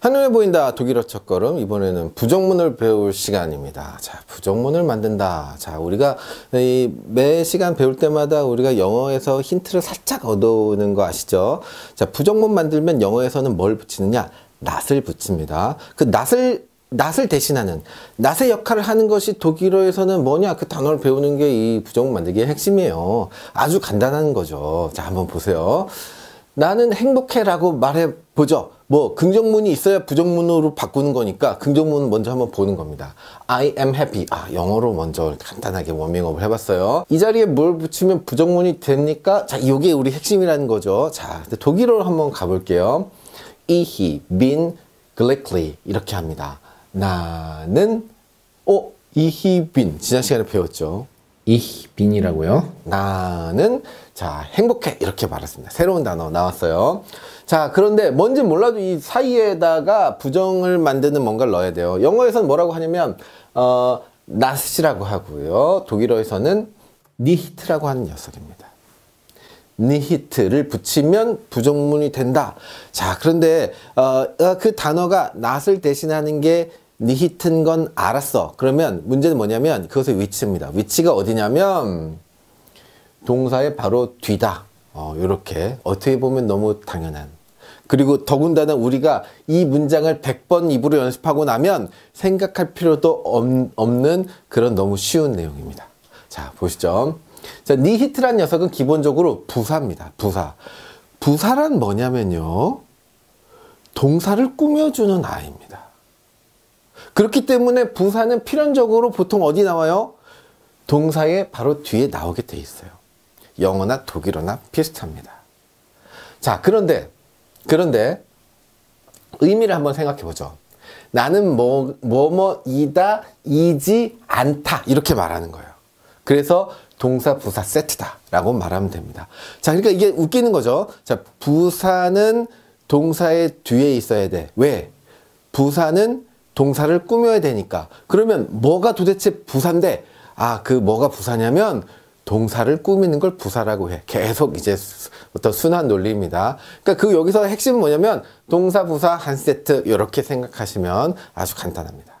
한눈에 보인다 독일어 첫걸음 이번에는 부정문을 배울 시간입니다 자 부정문을 만든다 자 우리가 이 매 시간 배울 때마다 우리가 영어에서 힌트를 살짝 얻어오는 거 아시죠 자 부정문 만들면 영어에서는 뭘 붙이느냐 낫을 붙입니다 그 낫을 낫을 대신하는 낫의 역할을 하는 것이 독일어에서는 뭐냐 그 단어를 배우는 게 이 부정문 만들기의 핵심이에요 아주 간단한 거죠 자 한번 보세요 나는 행복해라고 말해 보죠. 뭐 긍정문이 있어야 부정문으로 바꾸는 거니까 긍정문 먼저 한번 보는 겁니다. I am happy. 아 영어로 먼저 간단하게 워밍업을 해봤어요. 이 자리에 뭘 붙이면 부정문이 됩니까? 자 이게 우리 핵심이라는 거죠. 자 독일어로 한번 가볼게요. 이히 빈 글렉리 이렇게 합니다. 나는 어 이히 빈 지난 시간에 배웠죠. Ich bin이라고요. 나는 자 행복해 이렇게 말했습니다. 새로운 단어 나왔어요. 자 그런데 뭔지 몰라도 이 사이에다가 부정을 만드는 뭔가를 넣어야 돼요. 영어에서는 뭐라고 하냐면 어나스라고 하고요. 독일어에서는 니히트라고 하는 녀석입니다. 니히트를 붙이면 부정문이 된다. 자 그런데 어, 어 그 단어가 낫을 대신하는 게 니히트인 네 건 알았어. 그러면 문제는 뭐냐면 그것의 위치입니다. 위치가 어디냐면 동사의 바로 뒤다. 어, 요렇게 어떻게 보면 너무 당연한 그리고 더군다나 우리가 이 문장을 100번 입으로 연습하고 나면 생각할 필요도 없는 그런 너무 쉬운 내용입니다. 자 보시죠. 자, 니히트란 네 녀석은 기본적으로 부사입니다. 부사. 부사란 뭐냐면요. 동사를 꾸며주는 아입니다. 이 그렇기 때문에 부사는 필연적으로 보통 어디 나와요? 동사의 바로 뒤에 나오게 돼 있어요. 영어나 독일어나 비슷합니다. 자, 그런데, 그런데 의미를 한번 생각해 보죠. 나는 뭐, 뭐뭐이다, 이지 않다. 이렇게 말하는 거예요. 그래서 동사, 부사 세트다. 라고 말하면 됩니다. 자, 그러니까 이게 웃기는 거죠. 자, 부사는 동사의 뒤에 있어야 돼. 왜? 부사는 동사를 꾸며야 되니까 그러면 뭐가 도대체 부사인데 아 그 뭐가 부사냐면 동사를 꾸미는 걸 부사라고 해. 계속 이제 어떤 순환 논리입니다. 그러니까 그 여기서 핵심은 뭐냐면 동사 부사 한 세트 이렇게 생각하시면 아주 간단합니다.